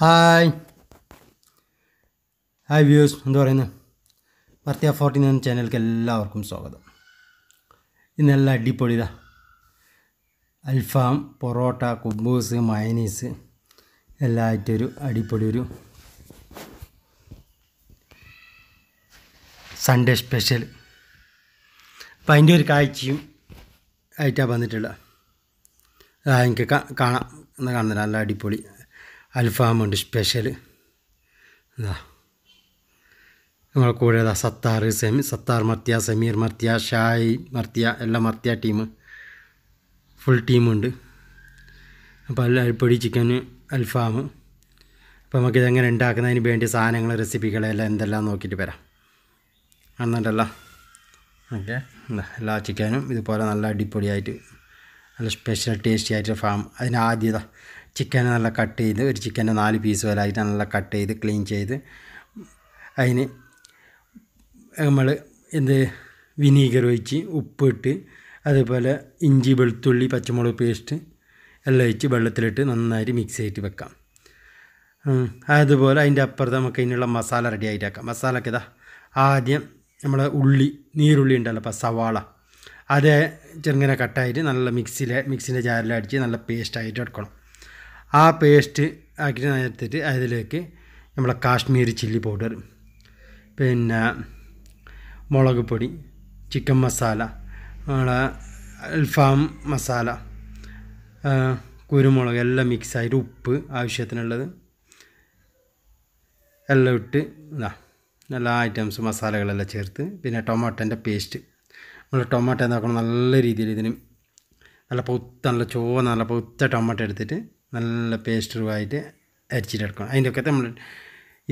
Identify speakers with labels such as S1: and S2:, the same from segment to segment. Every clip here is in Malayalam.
S1: ഹായ് ഹായ് വ്യൂസ് എന്താ പറയുന്നത് വർത്തിയ ഫോർട്ടി നയൻ ചാനലിലേക്ക് എല്ലാവർക്കും സ്വാഗതം ഇന്നെല്ലാം അടിപൊളി ഇതാ അൽഫാം പൊറോട്ട കുബൂസ് മയനീസ് എല്ലാമായിട്ടൊരു അടിപൊളി ഒരു സൺഡേ സ്പെഷ്യൽ അപ്പം അതിൻ്റെ ഒരു കാഴ്ചയും ആയിട്ടാണ് വന്നിട്ടുള്ളത് എനിക്ക് കാണാം എന്നാൽ കാണുന്നില്ല നല്ല അടിപൊളി അൽഫാമുണ്ട് സ്പെഷ്യൽ ഇതാ നമ്മളെ കൂടെ ഇതാ സത്താർ സെമി സത്താർ മർത്തിയ സമീർ മർത്തിയ ഷായി മർത്തിയ എല്ലാം മർത്തിയ ടീം ഫുൾ ടീമുണ്ട് അപ്പോൾ അല്ല അരിപ്പൊടി ചിക്കൻ അൽഫാം അപ്പോൾ നമുക്കിത് എങ്ങനെ ഉണ്ടാക്കുന്നതിന് വേണ്ടി സാധനങ്ങൾ റെസിപ്പികളെല്ലാം എന്തെല്ലാം നോക്കിയിട്ട് വരാം എന്നിട്ടല്ല ഓക്കെ എല്ലാ ചിക്കനും ഇതുപോലെ നല്ല അടിപൊളിയായിട്ട് നല്ല സ്പെഷ്യൽ ടേസ്റ്റി ആയിട്ട് ഫാം ആദ്യത ചിക്കനെ നല്ല കട്ട് ചെയ്ത് ഒരു ചിക്കനെ നാല് പീസ് പോലായിട്ട് നല്ല കട്ട് ചെയ്ത് ക്ലീൻ ചെയ്ത് അതിന് നമ്മൾ എന്ത് വിനീഗർ ഒഴിച്ച് ഉപ്പിട്ട് അതുപോലെ ഇഞ്ചി വെളുത്തുള്ളി പച്ചമുളക് പേസ്റ്റ് എല്ലാം ഒഴിച്ച് വെള്ളത്തിലിട്ട് നന്നായിട്ട് മിക്സ് ചെയ്തിട്ട് വെക്കാം അതുപോലെ അതിൻ്റെ അപ്പുറത്ത് നമുക്ക് അതിനുള്ള മസാല റെഡി ആയിട്ടാക്കാം ഒക്കെ ഇതാ ആദ്യം നമ്മളെ ഉള്ളി നീരുള്ളി ഉണ്ടല്ലോ അപ്പോൾ സവാള അതേ ചെറുങ്ങനെ കട്ടായിട്ട് നല്ല മിക്സിയിൽ മിക്സിൻ്റെ ജാറിൽ അടിച്ച് നല്ല പേസ്റ്റായിട്ട് എടുക്കണം ആ പേസ്റ്റ് ആക്കി നേരത്തിട്ട് അതിലേക്ക് നമ്മളെ കാശ്മീരി ചില്ലി പൗഡർ പിന്നെ മുളക് പൊടി ചിക്കൻ മസാല നമ്മളെ അൽഫാം മസാല കുരുമുളക് എല്ലാം മിക്സായിട്ട് ഉപ്പ് ആവശ്യത്തിനുള്ളത് എല്ലാം ഇട്ട് ഇതാ നല്ല ഐറ്റംസ് മസാലകളെല്ലാം ചേർത്ത് പിന്നെ ടൊമാറ്റോൻ്റെ പേസ്റ്റ് നമ്മൾ ടൊമാറ്റോ എന്താക്കണം നല്ല രീതിയിൽ ഇതിന് നല്ല പൊത്ത് നല്ല ചുവ നല്ല പൊത്ത ടൊമാറ്റോ എടുത്തിട്ട് നല്ല പേസ്റ്റ് രൂപമായിട്ട് അതിൻ്റെ ഒക്കെ നമ്മൾ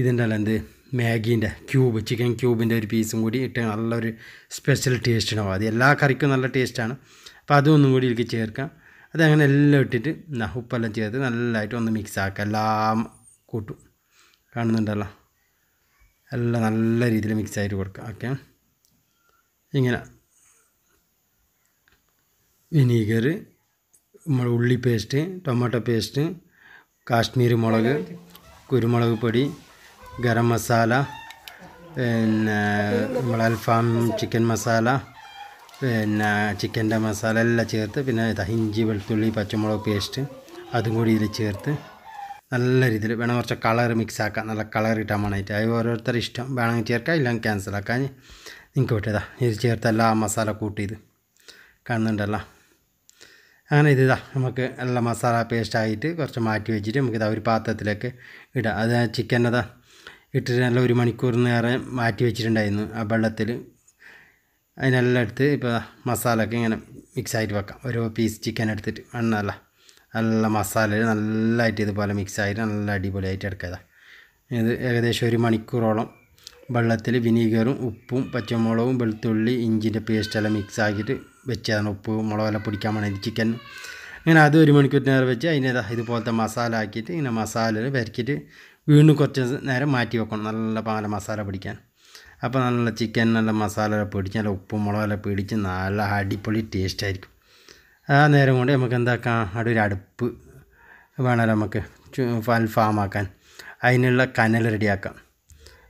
S1: ഇതുണ്ടല്ലോ എന്ത് മാഗീൻ്റെ ക്യൂബ് ചിക്കൻ ക്യൂബിൻ്റെ ഒരു പീസും കൂടി ഇട്ട് നല്ലൊരു സ്പെഷ്യൽ ടേസ്റ്റ് ടേസ്റ്റിനാവും അത് എല്ലാ കറിക്കും നല്ല ടേസ്റ്റാണ് അപ്പോൾ അതൊന്നും കൂടി എനിക്ക് ചേർക്കാം അതങ്ങനെ എല്ലാം ഇട്ടിട്ട് എന്നാ ഉപ്പെല്ലാം ചേർത്ത് നല്ലതായിട്ട് ഒന്ന് മിക്സ് ആക്കുക എല്ലാം കൂട്ടും കാണുന്നുണ്ടല്ലോ എല്ലാം നല്ല രീതിയിൽ മിക്സ് ആയിട്ട് കൊടുക്കുക ഓക്കെ ഇങ്ങനെ വിനീഗർ നമ്മൾ ഉള്ളി പേസ്റ്റ് ടൊമാറ്റോ പേസ്റ്റ് കാശ്മീരി മുളക് കുരുമുളക് പൊടി ഗരം മസാല പിന്നെ നമ്മൾ അൽഫാം ചിക്കൻ മസാല പിന്നെ ചിക്കൻ്റെ മസാല എല്ലാം ചേർത്ത് പിന്നെ ഇഞ്ചി വെളുത്തുള്ളി പച്ചമുളക് പേസ്റ്റ് അതും കൂടി ഇതിൽ ചേർത്ത് നല്ല രീതിയിൽ വേണം കുറച്ച് കളർ മിക്സ് ആക്കാം നല്ല കളർ കിട്ടാൻ വേണമായിട്ട് അത് ഓരോരുത്തർ ഇഷ്ടം വേണമെങ്കിൽ ചേർക്കാം ഇല്ലെങ്കിൽ ക്യാൻസൽ ആക്കാം നിങ്ങൾക്ക് പറ്റിയതാ ഇത് ചേർത്ത് എല്ലാ മസാല കൂട്ടിയത് കാണുന്നുണ്ടല്ലോ അങ്ങനെ ഇതാ നമുക്ക് നല്ല മസാല പേസ്റ്റ് ആയിട്ട് കുറച്ച് മാറ്റി വെച്ചിട്ട് നമുക്കിതാ ഒരു പാത്രത്തിലേക്ക് ഇടാം അത് ചിക്കൻ അതാ ഇട്ടിട്ട് നല്ല ഒരു മണിക്കൂർ നേരം മാറ്റി വെച്ചിട്ടുണ്ടായിരുന്നു ആ വെള്ളത്തിൽ അതിനെല്ലാം എടുത്ത് ഇപ്പോൾ മസാല ഒക്കെ ഇങ്ങനെ മിക്സ് ആയിട്ട് വെക്കാം ഓരോ പീസ് ചിക്കൻ എടുത്തിട്ട് എണ്ണല്ല നല്ല മസാല നല്ലതായിട്ട് ഇതുപോലെ മിക്സ് ആയിട്ട് നല്ല അടിപൊളിയായിട്ട് എടുക്കാം ഇത് ഏകദേശം ഒരു മണിക്കൂറോളം വെള്ളത്തിൽ വിനീഗറും ഉപ്പും പച്ചമുളകും വെളുത്തുള്ളി ഇഞ്ചിൻ്റെ പേസ്റ്റെല്ലാം മിക്സ് ആക്കിയിട്ട് വെച്ചതാണ് ഉപ്പ് വല്ല പിടിക്കാൻ വേണ്ടി ചിക്കൻ ഇങ്ങനെ അത് ഒരു മണിക്കൂർ നേരം വെച്ച് അതിന് ഇതുപോലത്തെ മസാല ആക്കിയിട്ട് ഇങ്ങനെ മസാല വരക്കിയിട്ട് വീണ്ടും കുറച്ച് നേരം മാറ്റി വെക്കണം നല്ല പാല മസാല പിടിക്കാൻ അപ്പോൾ നല്ല ചിക്കൻ നല്ല മസാല പിടിച്ച് നല്ല ഉപ്പും വല്ല പിടിച്ച് നല്ല അടിപൊളി ടേസ്റ്റ് ആയിരിക്കും ആ നേരം കൊണ്ട് നമുക്ക് എന്താക്കാം അവിടെ ഒരു അടുപ്പ് വേണമല്ലോ നമുക്ക് ആക്കാൻ അതിനുള്ള കനൽ റെഡിയാക്കാം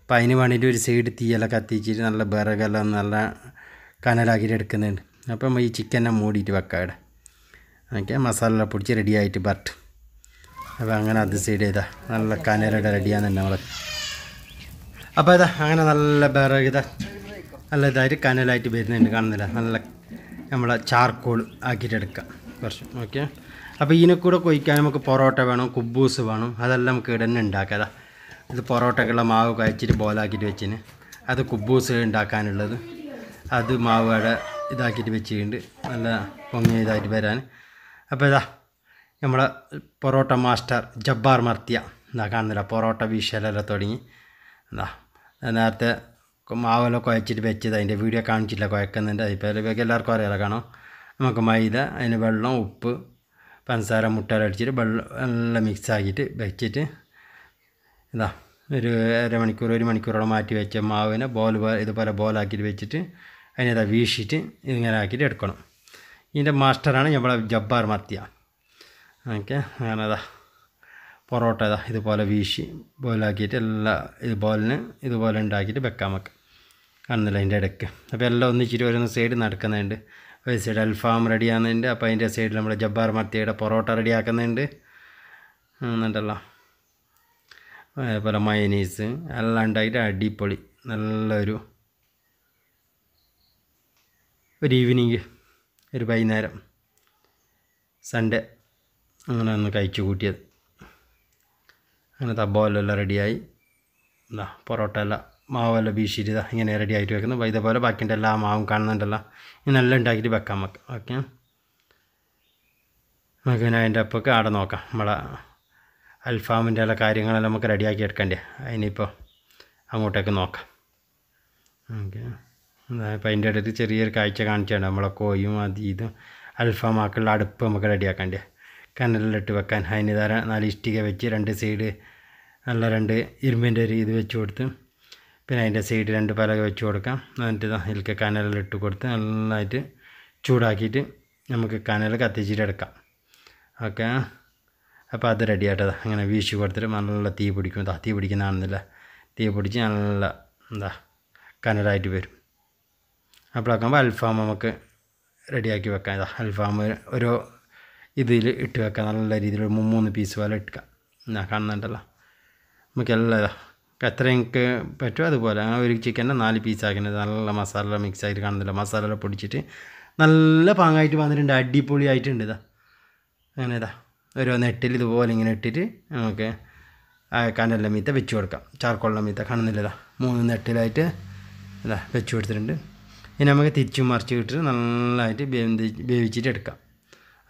S1: അപ്പോൾ അതിന് വേണ്ടിയിട്ട് ഒരു സൈഡ് തീയെല്ലാം കത്തിച്ചിട്ട് നല്ല വിറകെല്ലാം നല്ല കനലാക്കിയിട്ട് എടുക്കുന്നുണ്ട് അപ്പോൾ നമ്മൾ ഈ ചിക്കനെ മൂടിയിട്ട് വെക്കാം ഇവിടെ ഓക്കെ മസാല പൊടിച്ച് റെഡി ആയിട്ട് ബട്ട് അപ്പോൾ അങ്ങനെ അത് സൈഡ് ചെയ്താൽ നല്ല കനരയുടെ റെഡിയാണ് തന്നെ നമ്മൾ അപ്പോൾ ഇതാ അങ്ങനെ നല്ല വേറെ ഇതാ നല്ല ഇതായിട്ട് കനലായിട്ട് വരുന്നുണ്ട് കാണുന്നില്ല നല്ല നമ്മളെ ചാർക്കോൾ ആക്കിയിട്ടെടുക്കാം കുറച്ച് ഓക്കെ അപ്പോൾ ഇതിനെ കൂടെ കൊയ്ക്കാൻ നമുക്ക് പൊറോട്ട വേണം കുബൂസ് വേണം അതെല്ലാം നമുക്ക് ഇടന്നെ ഉണ്ടാക്കാം ഇത് പൊറോട്ടക്കുള്ള മാവ് കഴിച്ചിട്ട് ബോലാക്കിയിട്ട് വെച്ചിന് അത് കുബൂസ് ഉണ്ടാക്കാനുള്ളത് അത് മാവ് അവിടെ ഇതാക്കിയിട്ട് വെച്ചിട്ടുണ്ട് നല്ല പൊങ്ങി ഇതായിട്ട് വരാൻ അപ്പോൾ ഇതാ നമ്മുടെ പൊറോട്ട മാസ്റ്റർ ജബ്ബാർ മർത്തിയ എന്താ കാണുന്നില്ല പൊറോട്ട വീശലെല്ലാം തുടങ്ങി എന്താ നേരത്തെ മാവെല്ലാം കുഴച്ചിട്ട് വെച്ചത് അതിൻ്റെ വീഡിയോ കാണിച്ചില്ല കുഴക്കുന്നുണ്ട് അതിപ്പോൾ എല്ലാവർക്കും അറിയാതെ കാണാം നമുക്ക് മൈദ അതിന് വെള്ളം ഉപ്പ് പഞ്ചസാര മുട്ടയെല്ലാം അടിച്ചിട്ട് വെള്ളം എല്ലാം മിക്സ് ആക്കിയിട്ട് വെച്ചിട്ട് ഇതാ ഒരു അര മണിക്കൂർ ഒരു മണിക്കൂറോളം മാറ്റി വെച്ച മാവിനെ ബോൾ ഇതുപോലെ ബോളാക്കിയിട്ട് വെച്ചിട്ട് അതിനെ വീശിയിട്ട് ഇങ്ങനെ ആക്കിയിട്ട് എടുക്കണം ഇതിൻ്റെ മാസ്റ്ററാണ് നമ്മളെ ജബ്ബാർ മത്തിയ ഓക്കെ അങ്ങനെ അതാ പൊറോട്ട ഇതാ ഇതുപോലെ വീശി ബോലാക്കിയിട്ട് എല്ലാ ഇതുപോലെ ഇതുപോലെ ഉണ്ടാക്കിയിട്ട് വെക്കാൻ വെക്കാം കാണുന്നില്ല അതിൻ്റെ ഇടയ്ക്ക് അപ്പോൾ എല്ലാം ഒന്നിച്ചിട്ട് ഓരോന്ന് സൈഡ് നടക്കുന്നുണ്ട് ഒരു സൈഡ് അൽഫാം ആകുന്നുണ്ട് അപ്പോൾ അതിൻ്റെ സൈഡിൽ നമ്മുടെ ജബ്ബാർ മത്തിയുടെ പൊറോട്ട ആക്കുന്നുണ്ട് എന്നുണ്ടല്ലോ അതേപോലെ മയനീസ് എല്ലാം ഉണ്ടാക്കിയിട്ട് അടിപൊളി നല്ലൊരു ഒരു ഈവനിങ് ഒരു വൈകുന്നേരം സൺഡേ അങ്ങനെ ഒന്ന് കഴിച്ചു കൂട്ടിയത് അങ്ങനെ തബോലെല്ലാം റെഡിയായി എന്താ പൊറോട്ട എല്ലാം മാവെല്ലാം ബീഷിരിത ഇങ്ങനെ റെഡി ആയിട്ട് അപ്പോൾ ഇതേപോലെ ബാക്കിൻ്റെ എല്ലാ മാവും കാണുന്നുണ്ടല്ലോ എല്ലാം ഉണ്ടാക്കിയിട്ട് വെക്കാം നമുക്ക് ഓക്കെ നമുക്ക് പിന്നെ അതിൻ്റെ അപ്പൊക്കെ ആടെ നോക്കാം നമ്മളെ അൽഫാമിൻ്റെ എല്ലാ കാര്യങ്ങളെല്ലാം നമുക്ക് റെഡിയാക്കി എടുക്കണ്ടേ അതിനിപ്പോൾ അങ്ങോട്ടേക്ക് നോക്കാം ഓക്കെ അപ്പം അതിൻ്റെ ഇടയിൽ ചെറിയൊരു കാഴ്ച കാണിച്ചാണ് നമ്മളെ കോയും അതി ഇതും അൽഫാമാക്കുള്ള അടുപ്പ് നമുക്ക് റെഡിയാക്കണ്ടേ കനലിലിട്ട് വെക്കാൻ അതിന് ധാരാ നാല് ഇഷ്ടിക വെച്ച് രണ്ട് സൈഡ് നല്ല രണ്ട് ഇരുമ്പിൻ്റെ ഒരു ഇത് വെച്ച് കൊടുത്ത് പിന്നെ അതിൻ്റെ സൈഡ് രണ്ട് പലക വെച്ച് കൊടുക്കാം എന്നിട്ട് ഇതിൽക്ക് കനലിലിട്ട് കൊടുത്ത് നന്നായിട്ട് ചൂടാക്കിയിട്ട് നമുക്ക് കനൽ കത്തിച്ചിട്ട് എടുക്കാം ഓക്കെ അപ്പോൾ അത് റെഡി ആയിട്ടതാ അങ്ങനെ വീശി കൊടുത്തിട്ട് നല്ല തീ പിടിക്കും തീ പിടിക്കുന്നതാണെന്നില്ല തീ പിടിച്ച് നല്ല എന്താ കനലായിട്ട് വരും അപ്പോഴാക്കുമ്പോൾ അൽഫാം നമുക്ക് റെഡിയാക്കി വെക്കാം ഇതാ അൽഫാം ഒരു ഇതിൽ ഇട്ട് വെക്കാം നല്ല രീതിയിൽ മൂന്ന് പീസ് പോലെ ഇട്ടുക ഞാൻ കാണുന്നുണ്ടല്ലോ നമുക്ക് എല്ലാം എത്ര പറ്റുമോ അതുപോലെ ആ ഒരു ചിക്കൻ്റെ നാല് പീസ് ആക്കുന്നത് നല്ല മസാല മിക്സ് ആയിട്ട് കാണുന്നില്ല മസാല പൊടിച്ചിട്ട് നല്ല പാങ്ങായിട്ട് വന്നിട്ടുണ്ട് അടിപൊളിയായിട്ടുണ്ട് ഇതാ അങ്ങനെ ഇതാ ഓരോ നെട്ടിൽ ഇതുപോലെ ഇങ്ങനെ ഇട്ടിട്ട് നമുക്ക് കനലിലെ മീത്ത വെച്ച് കൊടുക്കാം ചാർക്കോളിലെ മീത്ത കാണുന്നില്ല ഇതാ മൂന്ന് നെട്ടിലായിട്ട് ഇതാ വെച്ച് കൊടുത്തിട്ടുണ്ട് ഇനി നമുക്ക് തിരിച്ചും മറിച്ച് ഇട്ടിട്ട് നല്ലതായിട്ട് വേവി വേവിച്ചിട്ട് എടുക്കാം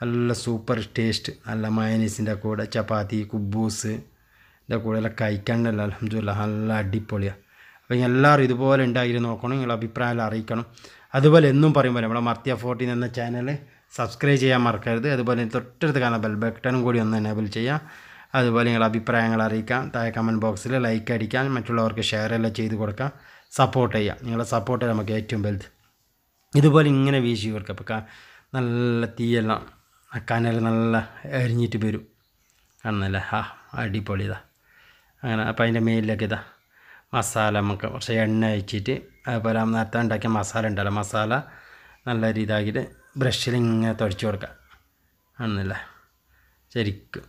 S1: നല്ല സൂപ്പർ ടേസ്റ്റ് നല്ല മയനീസിൻ്റെ കൂടെ ചപ്പാത്തി കുബൂസ് ഇതിൻ്റെ കൂടെ എല്ലാം കഴിക്കാണ്ടല്ല അലഹമില്ല നല്ല അടിപൊളിയാണ് അപ്പോൾ എല്ലാവരും ഇതുപോലെ ഉണ്ടായിരുന്നു നോക്കണം നിങ്ങളുടെ അഭിപ്രായം അറിയിക്കണം അതുപോലെ എന്നും പറയുമ്പോൾ നമ്മുടെ മർത്തിയ ഫോർട്ടീൻ എന്ന ചാനൽ സബ്സ്ക്രൈബ് ചെയ്യാൻ മറക്കരുത് അതുപോലെ തൊട്ടടുത്ത് കാണാൻ ബെൽ ബട്ടണും കൂടി ഒന്ന് എനേബിൾ ചെയ്യാം അതുപോലെ നിങ്ങളുടെ അഭിപ്രായങ്ങൾ അറിയിക്കാം താഴെ കമൻറ്റ് ബോക്സിൽ ലൈക്ക് അടിക്കാം മറ്റുള്ളവർക്ക് ഷെയർ എല്ലാം ചെയ്ത് കൊടുക്കാം സപ്പോർട്ട് ചെയ്യുക നിങ്ങളുടെ സപ്പോർട്ട് നമുക്ക് ഏറ്റവും വലുത് ഇതുപോലെ ഇങ്ങനെ വീശി കൊടുക്കുക അപ്പോൾ നല്ല തീയെല്ലാം ആ കനൽ നല്ല എരിഞ്ഞിട്ട് വരും കാണുന്നല്ലേ ഹാ അടിപൊളി ഇതാ അങ്ങനെ അപ്പോൾ അതിൻ്റെ മേലിലൊക്കെ ഇതാ മസാല നമുക്ക് കുറച്ച് എണ്ണ അയച്ചിട്ട് അതുപോലെ നേരത്തെ ഉണ്ടാക്കിയ മസാല ഉണ്ടല്ലോ മസാല നല്ല രീതിയിലാക്കിയിട്ട് ബ്രഷിൽ ഇങ്ങനെ തുടച്ച് കൊടുക്കുക കാണുന്നില്ല ശരിക്കും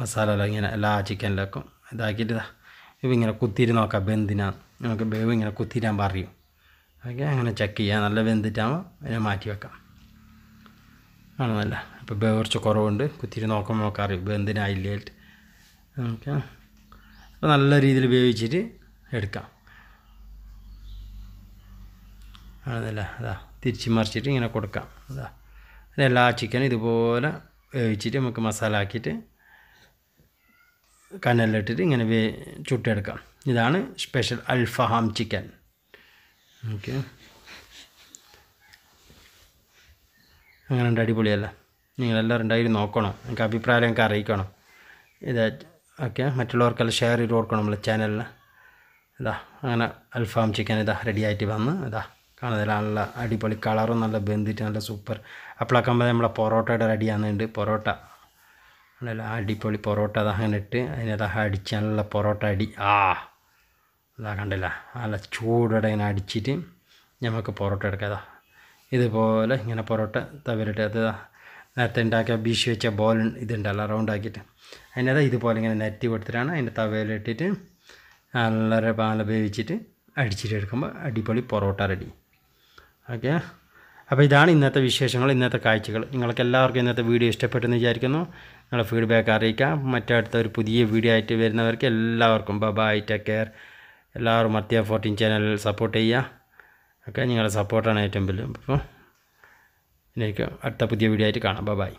S1: മസാല ഇങ്ങനെ എല്ലാ ചിക്കനിലേക്കും ഇതാക്കിയിട്ട് ഇതാ ഇപ്പം ഇങ്ങനെ കുത്തിരി നോക്കാം ബെന്തിനാണ് നമുക്ക് വേവ് ഇങ്ങനെ കുത്തിയിട്ടാൻ പറയും ഓക്കെ അങ്ങനെ ചെക്ക് ചെയ്യാം നല്ല വെന്തിട്ടാകുമ്പോൾ അതിനെ മാറ്റി വെക്കാം ആണെന്നല്ല അപ്പോൾ വേവ് കുറച്ച് കുറവുണ്ട് കുത്തിരി നോക്കുമ്പോൾ അറിയും വെന്തിനായില്ലായിട്ട് ഓക്കെ അപ്പോൾ നല്ല രീതിയിൽ ഉപയോഗിച്ചിട്ട് എടുക്കാം ആണെന്നല്ല അതാ തിരിച്ച് മറിച്ചിട്ട് ഇങ്ങനെ കൊടുക്കാം അതാ എല്ലാ ചിക്കനും ഇതുപോലെ വേവിച്ചിട്ട് നമുക്ക് മസാല ആക്കിയിട്ട് കനലിട്ടിട്ട് ഇങ്ങനെ വേ ചുട്ടെടുക്കാം ഇതാണ് സ്പെഷ്യൽ അൽഫഹാം ചിക്കൻ ഓക്കെ അങ്ങനെ ഉണ്ട് അടിപൊളിയല്ല നിങ്ങളെല്ലാവരും ഉണ്ടായി നോക്കണം എനിക്ക് അഭിപ്രായം എനിക്ക് അറിയിക്കണം ഇത് ഓക്കെ മറ്റുള്ളവർക്കെല്ലാം ഷെയർ ചെയ്ത് കൊടുക്കണം നമ്മളെ ചാനലിൽ ഇതാ അങ്ങനെ അൽഫാം ചിക്കൻ ഇതാ റെഡി ആയിട്ട് വന്ന് ഇതാ കാണുന്നതിൽ നല്ല അടിപൊളി കളറും നല്ല ബന്ധിട്ട് നല്ല സൂപ്പർ അപ്പോഴൊക്കെ നമ്മളെ പൊറോട്ടയുടെ റെഡി ആകുന്നുണ്ട് പൊറോട്ട നല്ല അടിപൊളി പൊറോട്ട അതങ്ങനെ അങ്ങനെ ഇട്ട് അതിനതാ നല്ല പൊറോട്ട അടി ആ അതാ കണ്ടില്ല നല്ല ചൂടോടെ ഇങ്ങനെ അടിച്ചിട്ട് നമുക്ക് പൊറോട്ട എടുക്കാം ഇതുപോലെ ഇങ്ങനെ പൊറോട്ട തവിലിട്ട് അത് നേരത്തെ ഉണ്ടാക്കിയ ബീഷ് വെച്ച ബോൾ ഇതുണ്ടല്ലോ റൗണ്ടാക്കിയിട്ട് അതിനകത്ത് ഇതുപോലെ ഇങ്ങനെ നെറ്റി കൊടുത്തിട്ടാണ് അതിൻ്റെ തവയിലിട്ടിട്ട് നല്ല പാല വേവിച്ചിട്ട് അടിച്ചിട്ട് എടുക്കുമ്പോൾ അടിപൊളി പൊറോട്ട റെഡി ഓക്കെ അപ്പോൾ ഇതാണ് ഇന്നത്തെ വിശേഷങ്ങൾ ഇന്നത്തെ കാഴ്ചകൾ നിങ്ങൾക്ക് എല്ലാവർക്കും ഇന്നത്തെ വീഡിയോ ഇഷ്ടപ്പെട്ടെന്ന് വിചാരിക്കുന്നു നിങ്ങളുടെ ഫീഡ്ബാക്ക് അറിയിക്കാം മറ്റടുത്ത ഒരു പുതിയ വീഡിയോ ആയിട്ട് വരുന്നവർക്ക് എല്ലാവർക്കും ബബായ് ടേക്ക് കെയർ എല്ലാവരും മത്തിയ ഫോർട്ടീൻ ചാനൽ സപ്പോർട്ട് ചെയ്യുക ഒക്കെ നിങ്ങളുടെ സപ്പോർട്ടാണ് ഏറ്റവും വലിയ അപ്പോൾ എനിക്ക് അടുത്ത പുതിയ വീഡിയോ ആയിട്ട് കാണാം ബബായ്